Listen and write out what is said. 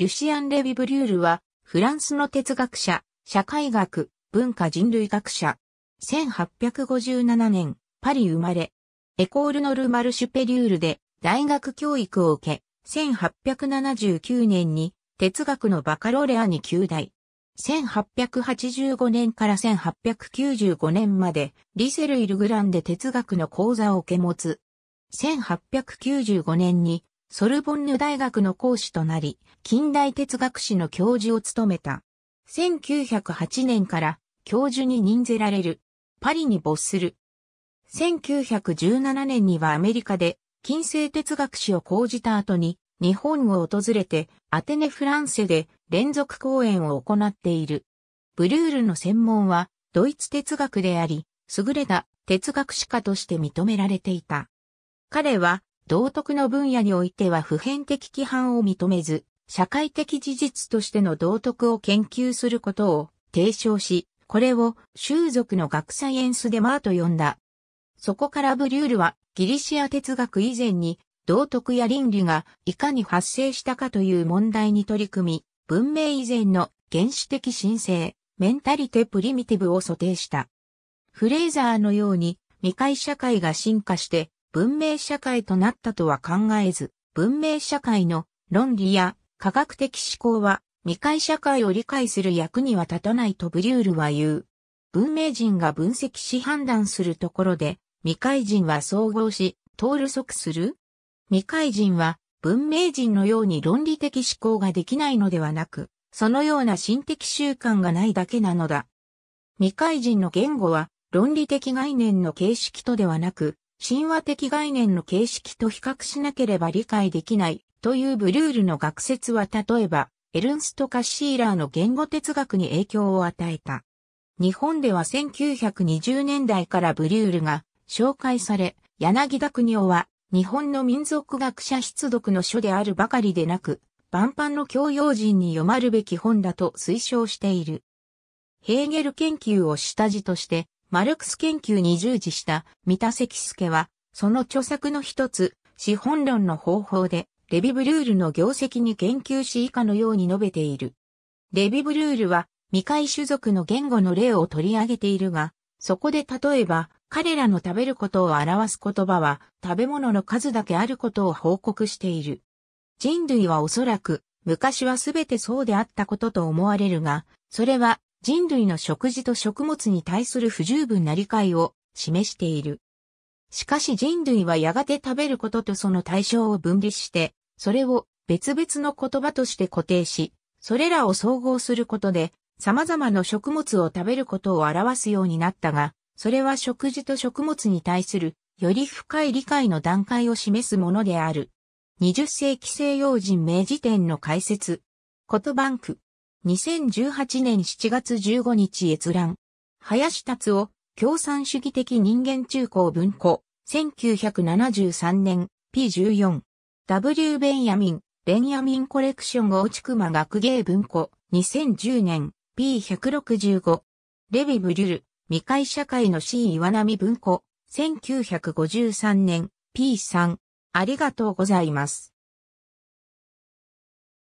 ルシアン・レヴィブリュールは、フランスの哲学者、社会学、文化人類学者。1857年、パリ生まれ。エコール・ノル・マル・シュペリュールで大学教育を受け、1879年に哲学のバカロレアに9代。1885年から1895年までリセル・イルグランで哲学の講座を受け持つ。1895年にソルボンヌ大学の講師となり、近代哲学史の教授を務めた。1908年から教授に任ぜられる。パリに没する。1917年にはアメリカで近世哲学史を講じた後に日本を訪れてアテネフランセで連続講演を行っている。ブルールの専門はドイツ哲学であり、優れた哲学史家として認められていた。彼は道徳の分野においては普遍的規範を認めず、社会的事実としての道徳を研究することを提唱し、これを修復の学サイエンスデマーと呼んだ。そこからブリュールはギリシア哲学以前に道徳や倫理がいかに発生したかという問題に取り組み、文明以前の原始的神聖、メンタリテプリミティブを想定した。フレーザーのように未開社会が進化して文明社会となったとは考えず、文明社会の論理や科学的思考は未開社会を理解する役には立たないとブリュールは言う。文明人が分析し判断するところで、未開人は総合し、通る即する未開人は文明人のように論理的思考ができないのではなく、そのような心的習慣がないだけなのだ。未開人の言語は論理的概念の形式とではなく、神話的概念の形式と比較しなければ理解できないというブルールの学説は例えば、エルンスト・カッシーラーの言語哲学に影響を与えた。日本では1920年代からブリュールが紹介され、柳田国夫は日本の民族学者出読の書であるばかりでなく、万般の教養人に読まるべき本だと推奨している。ヘーゲル研究を下地として、マルクス研究に従事した三田関助は、その著作の一つ、資本論の方法で、レビブルールの業績に言及し以下のように述べている。レビブルールは、未開種族の言語の例を取り上げているが、そこで例えば、彼らの食べることを表す言葉は、食べ物の数だけあることを報告している。人類はおそらく、昔はすべてそうであったことと思われるが、それは人類の食事と食物に対する不十分な理解を示している。しかし人類はやがて食べることとその対象を分離して、それを別々の言葉として固定し、それらを総合することで、様々な食物を食べることを表すようになったが、それは食事と食物に対するより深い理解の段階を示すものである。20世紀西洋人名辞典の解説。とバンク。2018年7月15日閲覧。林達夫、共産主義的人間中高文庫、1973年、P14。W. ベンヤミン、ベンヤミンコレクション大地熊学芸文庫、2010年、P165。レヴィ・ブリュル、未開社会の C 岩波文庫、1953年、P3。ありがとうございます。